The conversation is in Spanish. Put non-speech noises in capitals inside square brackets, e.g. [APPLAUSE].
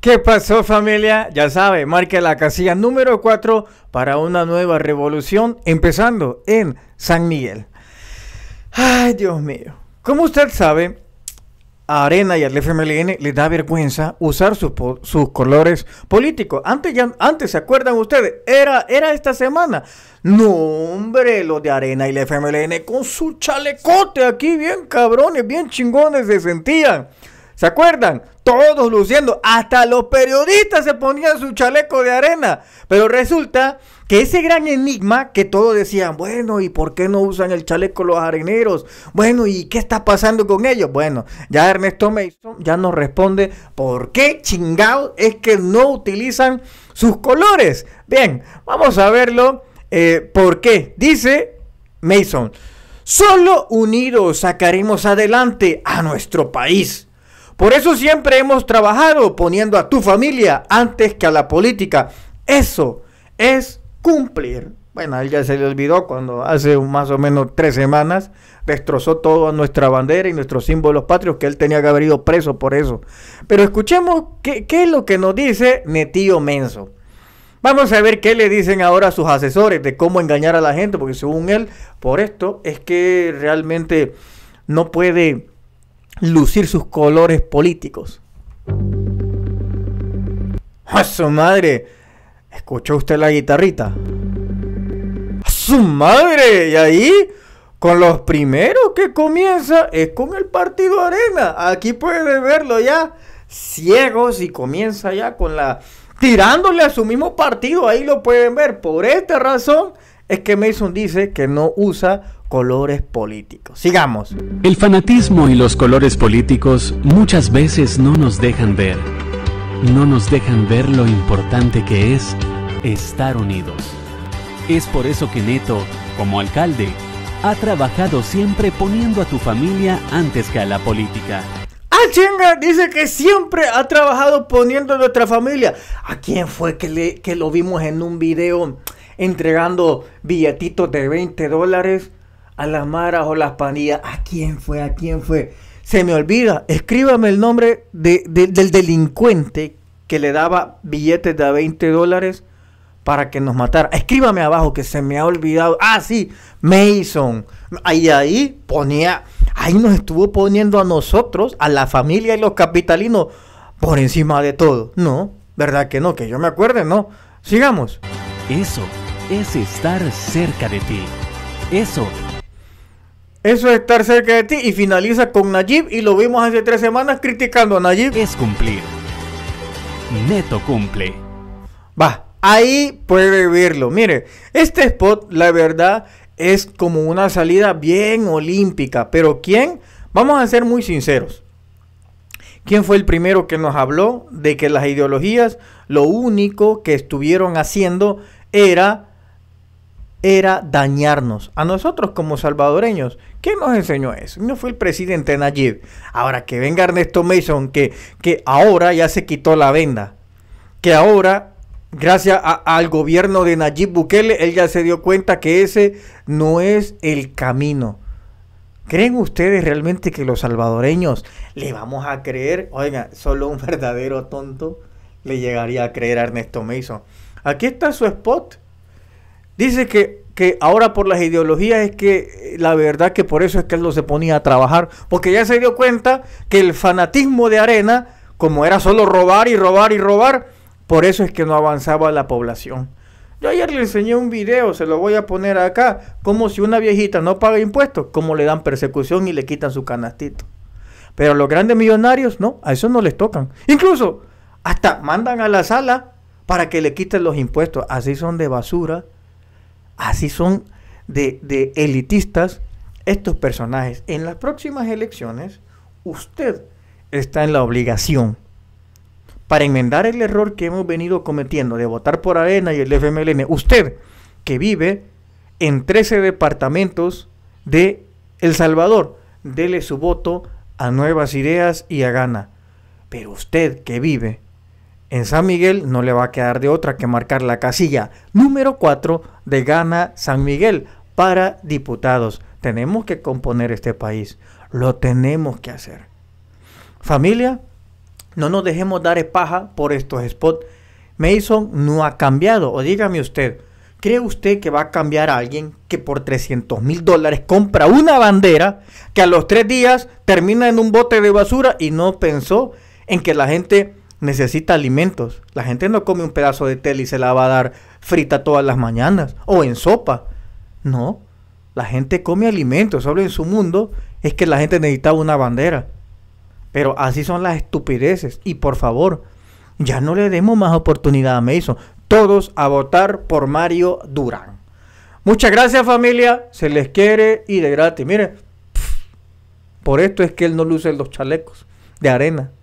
¿Qué pasó familia? Ya sabe, marque la casilla número 4 para una nueva revolución empezando en San Miguel. Ay, Dios mío. Como usted sabe, a Arena y el FMLN les da vergüenza usar sus, colores políticos. Antes, ya, antes, ¿se acuerdan ustedes? Era, era esta semana. No, hombre, los de Arena y el FMLN con su chalecote aquí, bien cabrones, bien chingones se sentían. ¿Se acuerdan? Todos luciendo, hasta los periodistas se ponían su chaleco de arena. Pero resulta que ese gran enigma que todos decían, bueno, ¿y por qué no usan el chaleco los areneros? Bueno, ¿y qué está pasando con ellos? Bueno, ya Ernesto Mason ya nos responde por qué chingados es que no utilizan sus colores. Bien, vamos a verlo. Eh, ¿Por qué? Dice Mason, solo unidos sacaremos adelante a nuestro país. Por eso siempre hemos trabajado poniendo a tu familia antes que a la política. Eso es cumplir. Bueno, a él ya se le olvidó cuando hace más o menos tres semanas destrozó toda nuestra bandera y nuestros símbolos patrios, que él tenía que haber ido preso por eso. Pero escuchemos qué, es lo que nos dice Netío Menso. Vamos a ver qué le dicen ahora a sus asesores de cómo engañar a la gente, porque según él, por esto es que realmente no puede lucir sus colores políticos. ¡A su madre! ¿Escuchó usted la guitarrita? ¡A su madre! Y ahí, con los primeros que comienza, es con el partido Arena. Aquí puede verlo ya, ciegos, y comienza ya con la tirándole a su mismo partido, ahí lo pueden ver. Por esta razón es que Mason dice que no usa colores políticos. Sigamos. El fanatismo y los colores políticos muchas veces no nos dejan ver. No nos dejan ver lo importante que es estar unidos. Es por eso que Neto, como alcalde, ha trabajado siempre poniendo a tu familia antes que a la política. Ah, chinga, dice que siempre ha trabajado poniendo a nuestra familia. ¿A quién fue que, que lo vimos en un video? entregando billetitos de 20 dólares a las maras o las pandillas. ¿A quién fue? ¿A quién fue? Se me olvida. Escríbame el nombre de, del delincuente que le daba billetes de 20 dólares para que nos matara. Escríbame abajo que se me ha olvidado. Ah, sí, Mason. Ahí, ahí ponía, ahí nos estuvo poniendo a nosotros, a la familia y los capitalinos, por encima de todo. No, ¿verdad que no? Que yo me acuerde, no. Sigamos. Eso es estar cerca de ti. Eso. Eso es estar cerca de ti y finaliza con Najib y lo vimos hace tres semanas criticando a Najib. Es cumplir. Neto cumple. Va, ahí puede verlo. Mire, este spot, la verdad, es como una salida bien olímpica. Pero ¿quién? Vamos a ser muy sinceros. ¿Quién fue el primero que nos habló de que las ideologías lo único que estuvieron haciendo era era dañarnos a nosotros como salvadoreños. ¿qué nos enseñó eso? No fue el presidente Nayib. Ahora que venga Ernesto Mason, que, que ahora ya se quitó la venda, que ahora, gracias al gobierno de Nayib Bukele, él ya se dio cuenta que ese no es el camino. ¿Creen ustedes realmente que los salvadoreños le vamos a creer? Oiga, solo un [LAUGHS] verdadero tonto le llegaría a creer a Ernesto Mason. Aquí está su spot Dice que, ahora por las ideologías es que eh, la verdad que por eso es que él no se ponía a trabajar, porque ya se dio cuenta que el fanatismo de Arena, como era solo robar y robar y robar, por eso es que no avanzaba la población. Yo ayer le enseñé un video, se lo voy a poner acá, como si una viejita no paga impuestos, como le dan persecución y le quitan su canastito. Pero los grandes millonarios, no, a eso no les tocan. Incluso, hasta mandan a la sala para que le quiten los impuestos. Así son de basura Así son de, elitistas estos personajes. En las próximas elecciones, usted está en la obligación para enmendar el error que hemos venido cometiendo de votar por Arena y el FMLN. Usted que vive en 13 departamentos de El Salvador, dele su voto a Nuevas Ideas y a Gana. Pero usted que vive en San Miguel no le va a quedar de otra que marcar la casilla número 4 de Gana San Miguel para diputados. Tenemos que componer este país. Lo tenemos que hacer. Familia, no nos dejemos dar paja por estos spots. Mason no ha cambiado. O dígame usted, ¿cree usted que va a cambiar a alguien que por 300 mil dólares compra una bandera que a los tres días termina en un bote de basura y no pensó en que la gente necesita alimentos. La gente no come un pedazo de té y se la va a dar frita todas las mañanas o en sopa. No, la gente come alimentos. Solo en su mundo es que la gente necesitaba una bandera. Pero así son las estupideces. Y por favor, ya no le demos más oportunidad a Mason. Todos a votar por Mario Durán. Muchas gracias familia, se les quiere y de gratis. Miren, por esto es que él no luce los chalecos de arena.